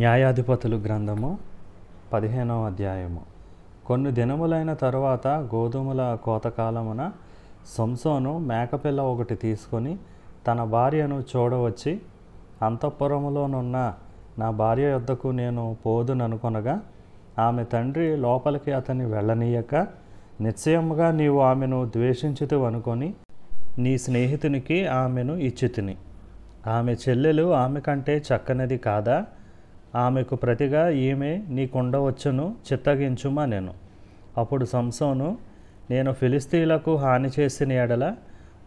న్యాయాధిపతులు గ్రంథము పదిహేనవ అధ్యాయము కొన్ని దినములైన తరువాత గోధుమల కోతకాలమున సంసోను మేకపిల్ల ఒకటి తీసుకొని తన భార్యను చూడవచ్చి అంతఃపురములోనున్న నా భార్య యొద్దకు నేను పోదుననుకొనగా ఆమె తండ్రి లోపలికి అతన్ని వెళ్ళనీయక నిశ్చయముగా నీవు ఆమెను ద్వేషించుతూ అనుకొని నీ స్నేహితునికి ఆమెను ఇచ్చితిని ఆమె చెల్లెలు ఆమె కంటే చక్కనిది కాదా ఆమెకు ప్రతిగా ఈమె నీ ఉండవచ్చును చిత్తగించుమా నేను అప్పుడు సంసోను నేను ఫిలిస్తీలకు హాని చేసిన ఎడల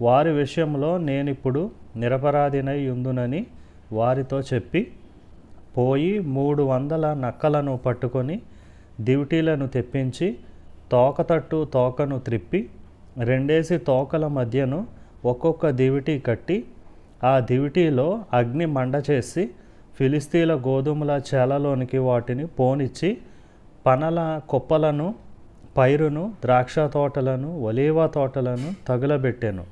వారి విషయంలో నేనిప్పుడు నిరపరాధినై ఉందునని వారితో చెప్పి పోయి మూడు వందల నక్కలను పట్టుకొని దివిటీలను తెప్పించి తోకతట్టు తోకను త్రిప్పి రెండేసి తోకల మధ్యను ఒక్కొక్క దివిటీ కట్టి ఆ దివిటీలో అగ్ని మండ చేసి ఫిలిస్తీన్ల గోధుమల చేలలోనికి వాటిని పోనిచ్చి పనల కుప్పలను పైరును ద్రాక్ష తోటలను ఒలీవ తోటలను తగులబెట్టాను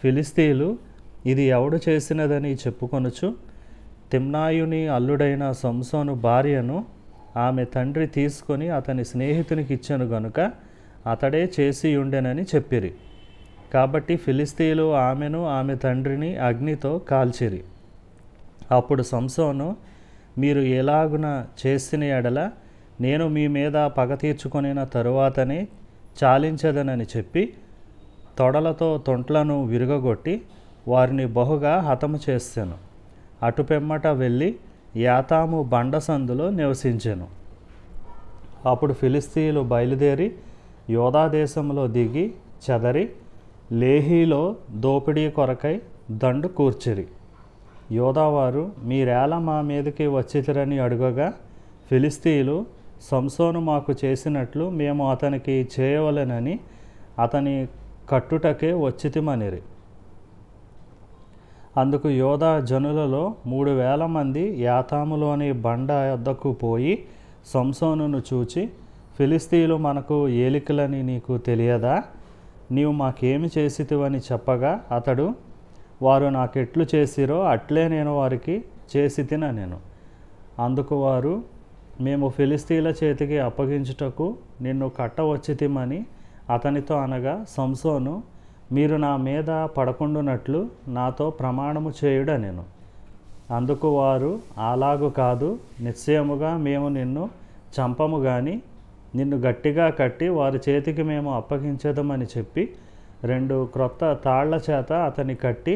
ఫిలిస్తీలు ఇది ఎవడు చేసినదని చెప్పుకొనుచు తిమ్నాయుని అల్లుడైన సంసోను భార్యను ఆమె తండ్రి తీసుకొని అతని స్నేహితునికి ఇచ్చాను గనుక అతడే చేసి ఉండెనని చెప్పిరి కాబట్టి ఫిలిస్తీలు ఆమెను ఆమె తండ్రిని అగ్నితో కాల్చిరి అప్పుడు సంసోను మీరు ఎలాగున చేసిన ఎడల నేను మీ మీద పగ తీర్చుకొనిన తరువాతనే చాలించదనని చెప్పి తొడలతో తొంట్లను విరగగొట్టి వారిని బహుగా హతము అటు పెమ్మట వెళ్ళి యాతాము బండసందులో నివసించాను అప్పుడు ఫిలిస్తీన్లు బయలుదేరి యోధాదేశంలో దిగి చెదరి లేహీలో దోపిడీ కొరకై దండు కూర్చిరి యోధావారు మీరేలా మా మీదకి వచ్చితరని అడుగగా ఫిలిస్తీలు సంసోను మాకు చేసినట్లు మేము అతనికి చేయవలెనని అతని కట్టుటకే వచ్చితిమనిరి అందుకు యోధా జనులలో మూడు వేల మంది యాతాములోని బండ వద్దకు పోయి సంసోనును చూచి ఫిలిస్తీన్లు మనకు ఏలికలని నీకు తెలియదా నీవు మాకేమి చేసితివని చెప్పగా అతడు వారు నాకు ఎట్లు చేసిరో అట్లే నేను వారికి చేసి తిన నేను అందుకు వారు మేము ఫిలిస్తీన్ల చేతికి అప్పగించుటకు నిన్ను కట్టవచ్చితిమని అతనితో అనగా సంసోను మీరు నా మీద పడకుండునట్లు నాతో ప్రమాణము చేయుడ నేను అందుకు వారు అలాగు కాదు నిశ్చయముగా మేము నిన్ను చంపము గాని నిన్ను గట్టిగా కట్టి వారి చేతికి మేము అప్పగించదమని చెప్పి రెండు క్రొత్త తాళ్ల చేత అతని కట్టి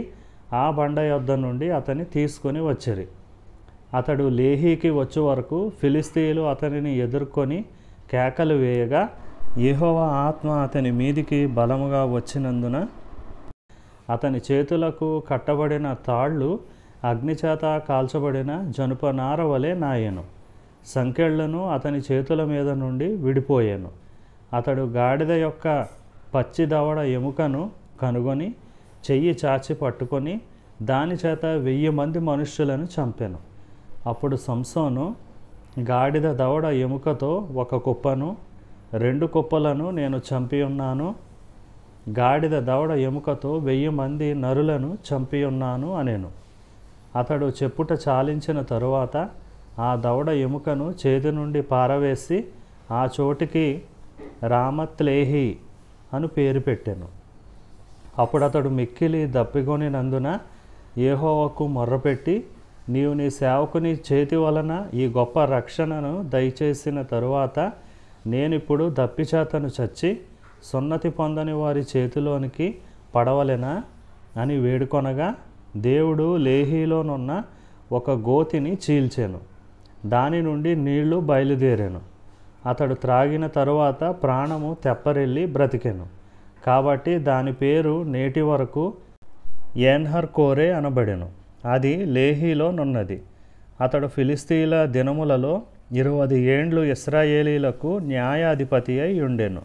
ఆ బండ యొద్ద నుండి అతన్ని తీసుకొని వచ్చిరి అతడు లేహీకి వచ్చే వరకు ఫిలిస్తీన్లు అతనిని ఎదుర్కొని కేకలు వేయగా యహోవ ఆత్మ అతని మీదికి బలముగా వచ్చినందున అతని చేతులకు కట్టబడిన తాళ్ళు అగ్నిచేత కాల్చబడిన జనుపనార వలె నాయను సంకెళ్లను అతని చేతుల మీద నుండి విడిపోయాను అతడు గాడిద యొక్క పచ్చి దవడ ఎముకను కనుగొని చెయ్యి చాచి పట్టుకొని దాని చేత వెయ్యి మంది మనుష్యులను చంపాను అప్పుడు సంసోను గాడిద దవడ ఎముకతో ఒక కుప్పను రెండు కుప్పలను నేను చంపి ఉన్నాను గాడిద దవడ ఎముకతో వెయ్యి మంది నరులను చంపి ఉన్నాను అనేను అతడు చెప్పుట చాలించిన తరువాత ఆ దవడ ఎముకను చేతి నుండి పారవేసి ఆ చోటికి రామత్లేహి అని పేరు పెట్టాను అప్పుడు అతడు మిక్కిలి నందున ఏహోవకు మొర్రపెట్టి నీవు నీ సేవకుని చేతి వలన ఈ గొప్ప రక్షణను దయచేసిన తరువాత నేనిప్పుడు దప్పిచేతను చచ్చి సున్నతి పొందని వారి చేతిలోనికి పడవలెనా అని వేడుకొనగా దేవుడు లేహీలోనున్న ఒక గోతిని చీల్చాను దాని నుండి నీళ్లు బయలుదేరాను అతడు త్రాగిన తరువాత ప్రాణము తెప్పరెళ్ళి బ్రతికెను కాబట్టి దాని పేరు నేటి వరకు ఎన్హర్ కోరే అనబడెను అది లేహీలో నున్నది అతడు ఫిలిస్తీన్ల దినములలో ఇరవై ఏండ్లు ఇస్రాయేలీలకు న్యాయాధిపతి అయి ఉండెను